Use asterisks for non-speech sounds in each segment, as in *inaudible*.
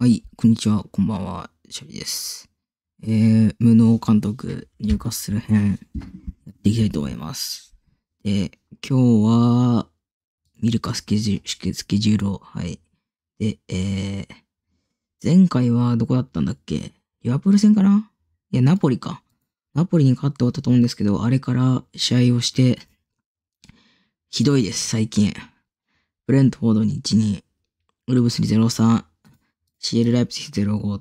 はい、こんにちは、こんばんは、シャリです。えー、無能監督、入荷する編、やっていきたいと思います。で、今日は、見るかスケジュール、スケジュールを、はい。で、えー、前回はどこだったんだっけリバプール戦かないや、ナポリか。ナポリに勝って終わったと思うんですけど、あれから試合をして、ひどいです、最近。ブレントフォードに1-2、ウルブスに0-3、CL ライプツヒ05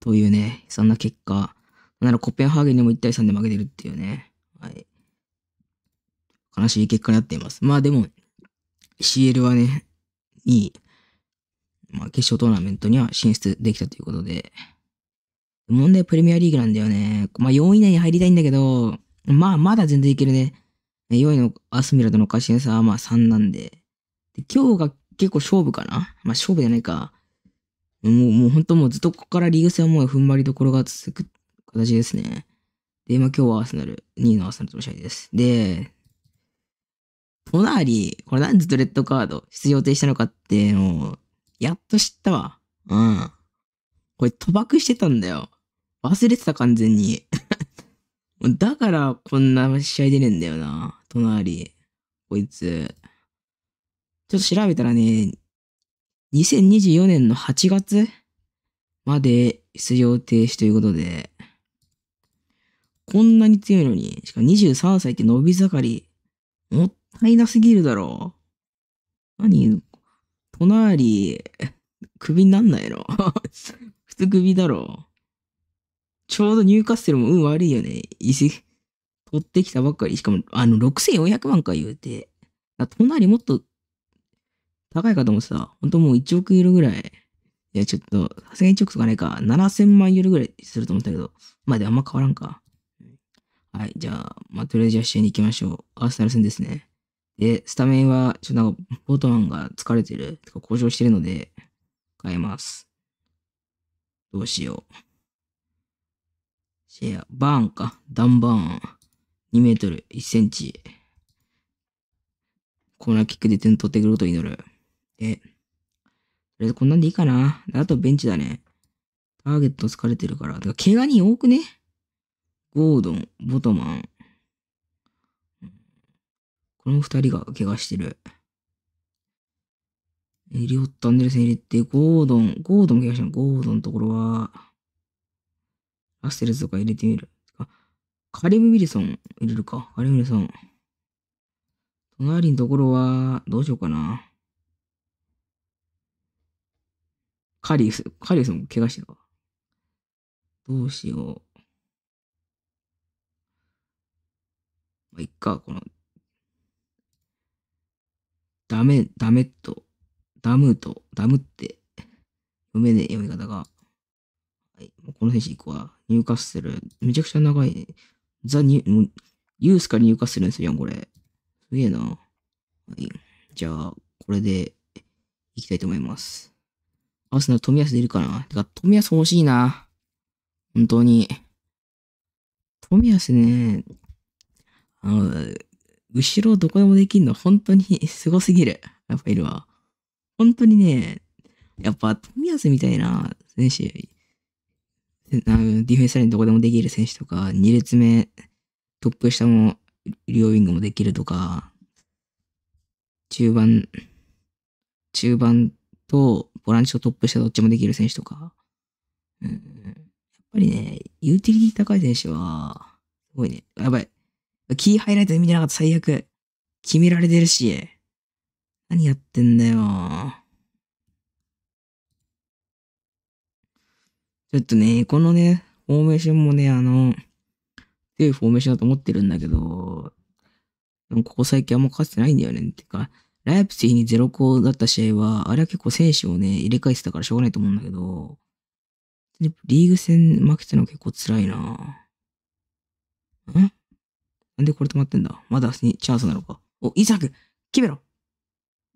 というね、そんな結果、ならコペンハーゲンでも1対3で負けてるっていうね、はい。悲しい結果になっています。まあでも、CL はね、いい。まあ決勝トーナメントには進出できたということで、問題プレミアリーグなんだよね。まあ4位以内に入りたいんだけど、まあまだ全然いけるね。4位のアスミラとの勝ち点差はまあ3なんで。で今日が結構勝負かなまあ勝負じゃないか。もう、もう本当もうずっとここからリーグ戦はもう踏ん張りどころが続く形ですね。で、まあ今日はアーセナル、2位のアーセナルとの試合です。で、隣、これなんでずっとレッドカード出場停止したのかっていうのを、やっと知ったわ。うん。これ賭博してたんだよ。忘れてた完全に。*laughs* だからこんな試合出ねえんだよな。隣。こいつ。ちょっと調べたらね、2024年の8月まで出場停止ということで、こんなに強いのに、しかも23歳って伸び盛り、もったいなすぎるだろう。何隣、首になんないの *laughs* 普通首だろう。ちょうどニューカッスルも運悪いよね。椅子、取ってきたばっかり。しかも、あの、6400万か言うて。隣もっと高いかと思ってた。ほんともう1億ユーロぐらい。いや、ちょっと、さすがに1億とかないか。7000万ユーロぐらいすると思ったけど。まあ、であんま変わらんか。はい、じゃあ、まあ、とりあえずは試合に行きましょう。アーセナル戦ですね。で、スタメンは、ちょっとなんか、ボートマンが疲れてる、とか向上してるので、変えます。どうしよう。シェア、バーンか。ダンバーン。2メートル、1センチ。コーナーキックで点取ってくることを祈る。で、とりあえずこんなんでいいかな。あとベンチだね。ターゲット疲れてるから。てか、怪我人多くねゴードン、ボトマン。この二人が怪我してる。エリオット・アンデルセン入れて、ゴードン、ゴードン怪我したる。ゴードンのところは、ラステルズとか入れてみる。カリム・ウィルソン入れるか。カリム・ウィルソン。隣のところは、どうしようかな。カリウス、カリウスも怪我してるか。どうしよう。まあ、いっか、この、ダメ、ダメと、ダムと、ダムって、読めねえ読み方が。はい、もうこの選手行くわ。入荷する。めちゃくちゃ長いね。ザ・ニュー、ユースから入荷するんですよ、これ。すげえな。はい。じゃあ、これで、行きたいと思います。合わせの富安出るかなてか、富安欲しいな。本当に。富安ね、あの、後ろどこでもできんの、本当に凄 *laughs* すぎる。やっぱいるわ。本当にね、やっぱ富安みたいな選手、ディフェンスラインどこでもできる選手とか、2列目、トップ下も、両ウィングもできるとか、中盤、中盤と、ボランチとトップ下どっちもできる選手とか。うん。やっぱりね、ユーティリティ高い選手は、すごいね。やばい。キーハイライトで見てなかった最悪。決められてるし。何やってんだよ。ちょっとね、このね、フォーメーションもね、あの、強いフォーメーションだと思ってるんだけど、ここ最近あんま勝ってないんだよね。ってか、ライプツィに0個だった試合は、あれは結構選手をね、入れ替えてたからしょうがないと思うんだけど、リーグ戦負けてたの結構辛いなぁ。んなんでこれ止まってんだまだチャンスなのか。お、イザク決めろ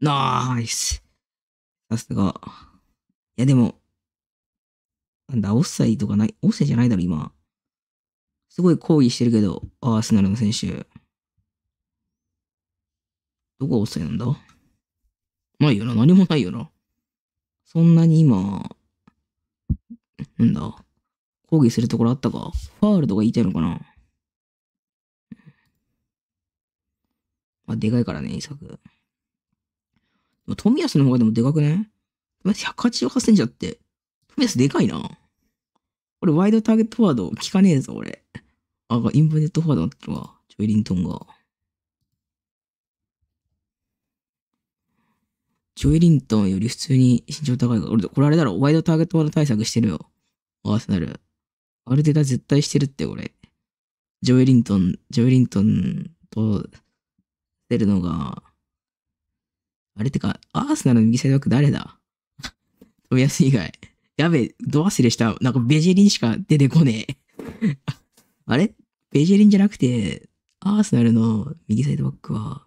ナイスさすが。いやでも、なんだ、オッサイとかない、オッサイじゃないだろ、今。すごい抗議してるけど、アーセナルの選手。どこが遅いんだないよな。何もないよな。そんなに今、なんだ。抗議するところあったかファールとか言いたいのかなまあ、でかいからね、イサク。富安の方がでもでかくね188センチあって。富安でかいな。俺、ワイドターゲットフォワード効かねえぞ、俺。あ、インバネットフォワードだったわ。ジョイリントンが。ジョエリントンより普通に身長高いから、俺、これあれだろ、ワイドターゲットワード対策してるよ。アーセナル。アルテタ絶対してるって、これ。ジョエリントン、ジョエリントンと、出るのが、あれってか、アーセナルの右サイドバック誰だ飛びやすい以外。やべえ、ド忘れした。なんかベジェリンしか出てこねえ。*laughs* あれベジェリンじゃなくて、アーセナルの右サイドバックは、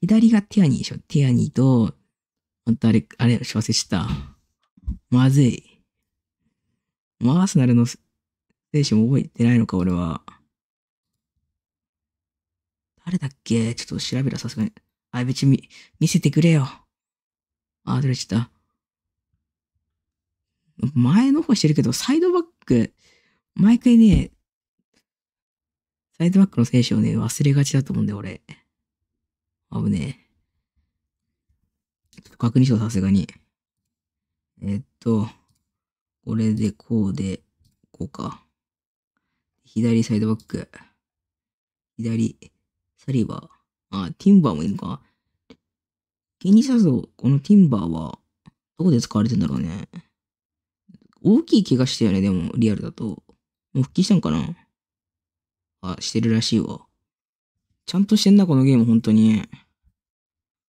左がティアニーでしょ。ティアニーと、ほんとあれ、あれ、幸せした。まずい。もアーセナルの選手も覚えてないのか、俺は。誰だっけちょっと調べろ、さすがに。あ、別に見、見せてくれよ。あ、どれちゃった。前の方してるけど、サイドバック、毎回ね、サイドバックの選手をね、忘れがちだと思うんだよ、俺。危ねえ。ょっと確認しよう、さすがに。えっと、これでこうで、こうか。左サイドバック。左、サリバー。あ、ティンバーもいるのか。気にさぞ、このティンバーは、どこで使われてんだろうね。大きい怪我してよね、でも、リアルだと。もう復帰したんかなあ、してるらしいわ。ちゃんとしてんな、このゲーム、本当に。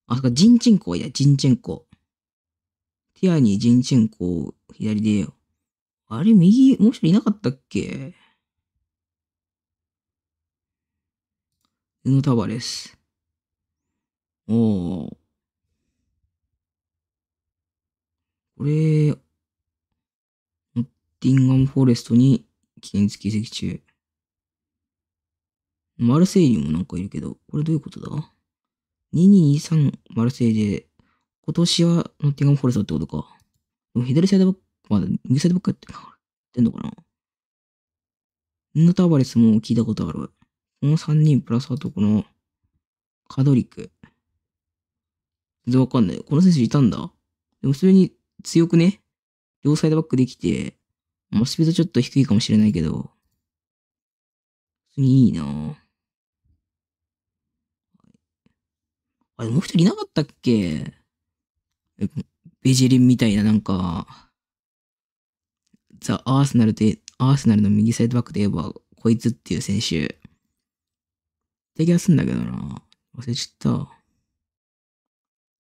あ、そっか、ンチンコや、ジンチンコ。ティアニー、ンチンコ、左でよ。あれ、右、もう一人いなかったっけノタバレス。おお。これ、ノッティンガムフォレストに危険付き移中。マルセイユもなんかいるけど、これどういうことだ2223マルセイで、今年はノッティガムフォレストってことか。でも左サイドバック、まだ右サイドバックやってってんのかな。ヌターバレスも聞いたことある。この3人プラスーとこの、カドリック。全然わかんない。この選手いたんだ。でも普通に強くね両サイドバックできて、まあ、スピードちょっと低いかもしれないけど、普通にいいなぁ。あれ、もう一人いなかったっけベジェリンみたいな、なんか、ザ・アーセナルで、アーセナルの右サイドバックで言えば、こいつっていう選手。って気がすんだけどな。忘れちゃった。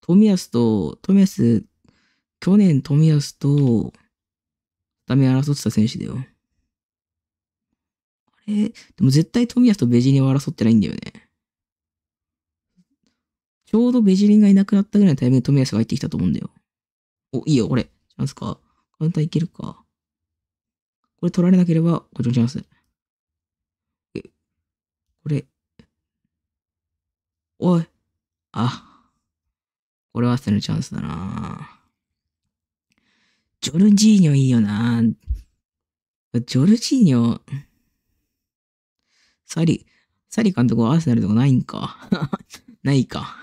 富安と、富安、去年富安と、ダメ争ってた選手だよ。あれでも絶対富安とベジリニは争ってないんだよね。ちょうどベジリンがいなくなったぐらいのタイミングで富安が入ってきたと思うんだよ。お、いいよ、れ。チャンスか。カウンターいけるか。これ取られなければ、こっちのチャンス。え、これ。おい。あ。これはアナルチャンスだなジョルジーニョいいよなジョルジーニョ、サリ、サリ監督はアーセナルとかないんか *laughs* ないか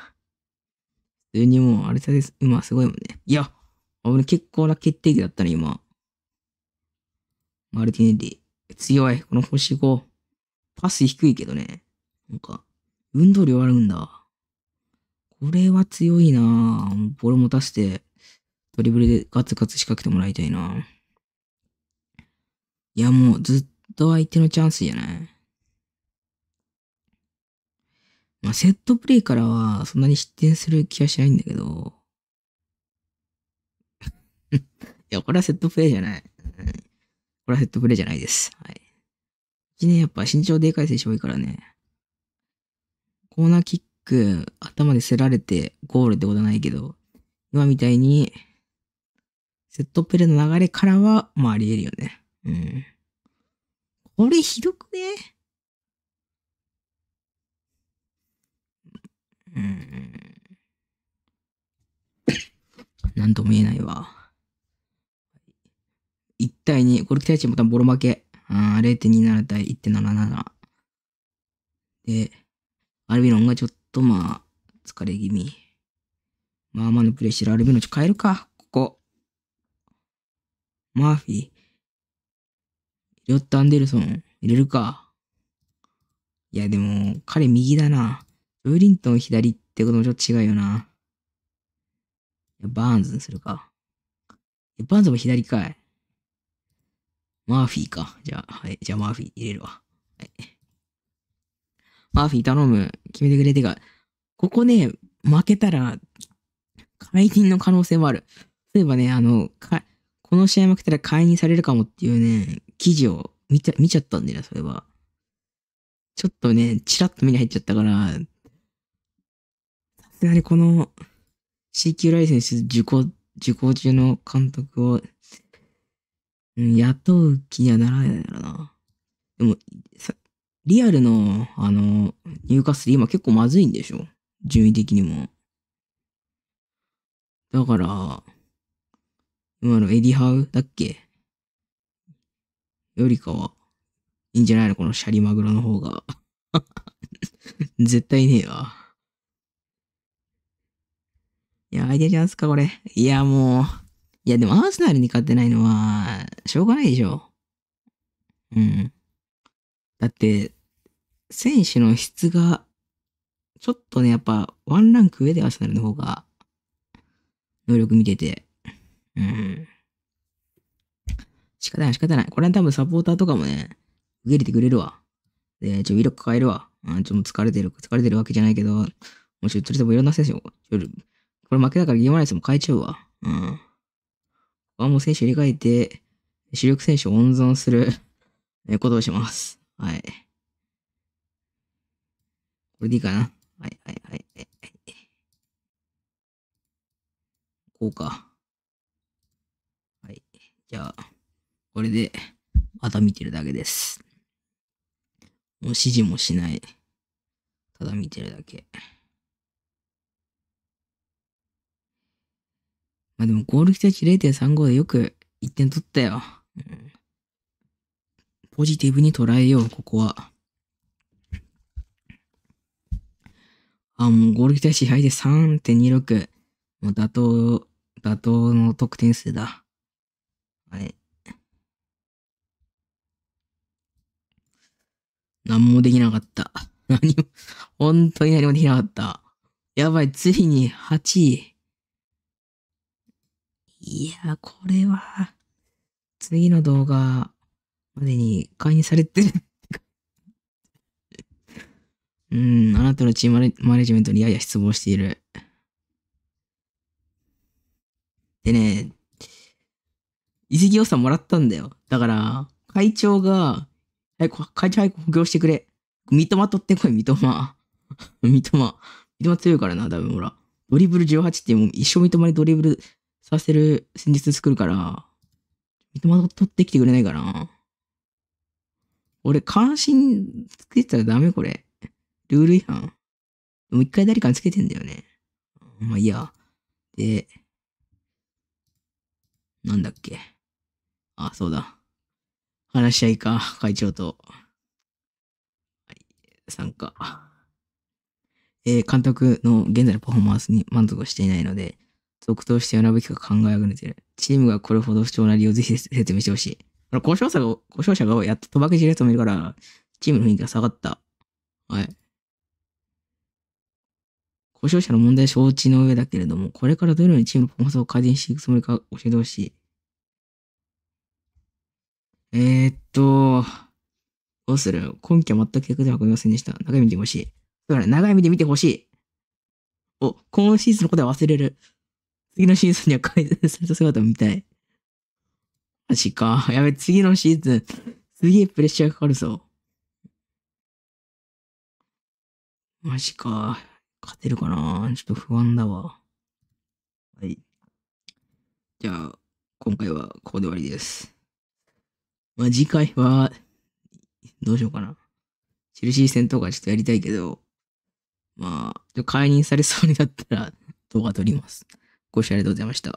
普通にもう、アルサです。今すごいもんね。いや、俺結構な決定機だったね、今。マルティネリ。強い。この星5。パス低いけどね。なんか、運動量あるんだ。これは強いなぁ。ボール持たせて、ドリブルでガツガツ仕掛けてもらいたいなぁ。いや、もうずっと相手のチャンスじゃないまあ、セットプレイからはそんなに失点する気はしないんだけど。*laughs* いや、これはセットプレイじゃない。うん、これはセットプレイじゃないです。はい。うちね、やっぱ身長でかい選手多いからね。コーナーキック、頭で競られてゴールってことはないけど、今みたいに、セットプレイの流れからは、まああり得るよね。うん。これひどくねうん。なんとも言えないわ。1対2。これ期待値も多分ボロ負け。あ0.27対1.77。で、アルビノンがちょっとまあ、疲れ気味。まあまあのプレイしてるアルビノンち変えるか。ここ。マーフィー。リョット・アンデルソン入れるか。いやでも、彼右だな。ウリントン左ってこともちょっと違うよな。いや、バーンズにするか。いや、バーンズも左かい。マーフィーか。じゃあ、はい。じゃあ、マーフィー入れるわ。はい。マーフィー頼む。決めてくれてか。ここね、負けたら、解任の可能性もある。例えばね、あの、か、この試合負けたら解任されるかもっていうね、記事を見ちゃ、見ちゃったんだよ、それは。ちょっとね、チラッと目に入っちゃったから、やはりこの C 級ライセンス受講、受講中の監督を、うん、雇う気にはならないだろうな。でも、リアルの、あの、入荷する今結構まずいんでしょ順位的にも。だから、今のエディハウだっけよりかは、いいんじゃないのこのシャリマグロの方が。*laughs* 絶対ねえわ。やばいじゃないですか、これ。いや、もう。いや、でもアーセナルに勝ってないのは、しょうがないでしょ。うん。だって、選手の質が、ちょっとね、やっぱ、ワンランク上でアーセナルの方が、能力見てて。うん。仕方ない、仕方ない。これは多分サポーターとかもね、受け入れてくれるわ。で、ちょ、威力変えるわ。うん、ちょっと疲れてる、疲れてるわけじゃないけど、もうちょっとでもいろんな選手を、これ負けだからゲームラリスも変えちゃうわ。うん。こはもう選手入れ替えて、主力選手を温存することをします。はい。これでいいかなはいはいはいはい。こうか。はい。じゃあ、これで、また見てるだけです。もう指示もしない。ただ見てるだけ。まあでもゴール期待値0.35でよく1点取ったよ。うん、ポジティブに捉えよう、ここは。あ、もうゴール期待値配で3.26。もう妥当、妥当の得点数だ。あれ。何もできなかった。*laughs* 何も、本当に何もできなかった。やばい、ついに8位。いや、これは、次の動画までに会員されてるうん、あなたのチームマネジメントにやや失望している。でね、移籍予算もらったんだよ。だから、会長が、早く、会長早く補強してくれ。三笘取ってこい、三笘。*laughs* 三笘。三笘強いからな、多分ほら。ドリブル18ってもう一生三笘にドリブルさせる先日作るから、三笘取ってきてくれないかな。俺、関心つけてたらダメこれ。ルール違反。もう一回誰かにつけてんだよね。まあいいや。で、なんだっけ。あ、そうだ。話し合いか、会長と。はい、参加。えー、監督の現在のパフォーマンスに満足していないので、続投して選ぶべきか考えあぐねてる。チームがこれほど不調な理由をぜひ説明してほしい。の故障者が、故障者がやっと賭博てる人もいるから、チームの雰囲気が下がった。はい。故障者の問題承知の上だけれども、これからどのようにチームのパフォーマンスを改善していくつもりか教えてほしい。えー、っと、どうする根拠は全く結果では運りませんでした。長い目で見てほしい。だから長い目で見てほしい。お、今シーズンのことは忘れる。次のシーズンには改善れた姿を見たい。マジか。やべ、次のシーズン、すげえプレッシャーかかるぞ。マジか。勝てるかなちょっと不安だわ。はい。じゃあ、今回はここで終わりです。まあ、次回は、どうしようかな。チェルシー戦とかちょっとやりたいけど、まあ、解任されそうになったら動画撮ります。ご視聴ありがとうございました。